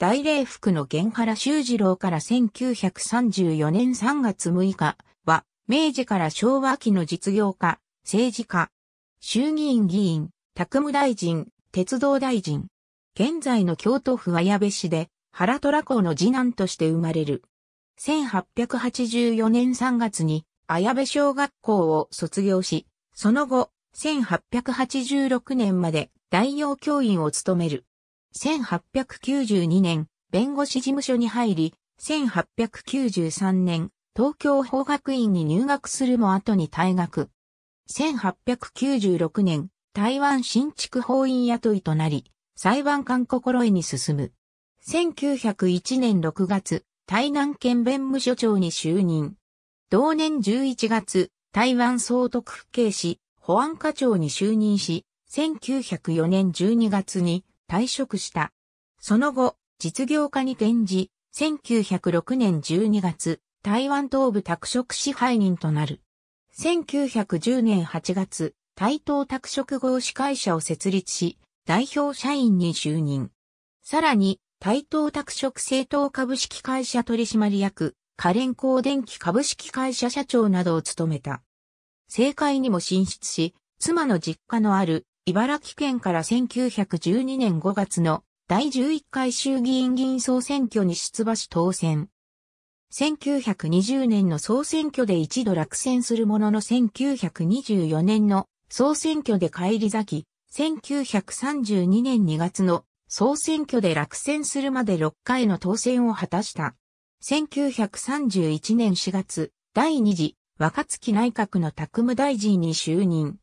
大礼服の原原修二郎から1934年3月6日は、明治から昭和期の実業家、政治家、衆議院議員、宅務大臣、鉄道大臣。現在の京都府綾部市で、原虎公の次男として生まれる。1884年3月に、綾部小学校を卒業し、その後、1886年まで代用教員を務める。1892年、弁護士事務所に入り、1893年、東京法学院に入学するも後に退学。1896年、台湾新築法院雇いとなり、裁判官心得に進む。1901年6月、台南県弁務所長に就任。同年11月、台湾総督府警市保安課長に就任し、1904年12月に退職した。その後、実業家に転じ、1906年12月、台湾東部拓殖支配人となる。1910年8月、台東拓殖合資会社を設立し、代表社員に就任。さらに、台東拓殖政党株式会社取締役、カレン光電機株式会社社長などを務めた。政界にも進出し、妻の実家のある茨城県から1912年5月の第11回衆議院議員総選挙に出馬し当選。1920年の総選挙で一度落選するものの1924年の総選挙で返り咲き、1932年2月の総選挙で落選するまで6回の当選を果たした。1931年4月、第2次若月内閣の宅務大臣に就任。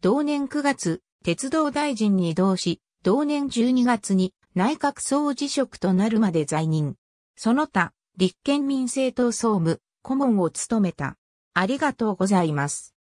同年9月、鉄道大臣に移動し、同年12月に内閣総辞職となるまで在任。その他、立憲民政党総務、顧問を務めた。ありがとうございます。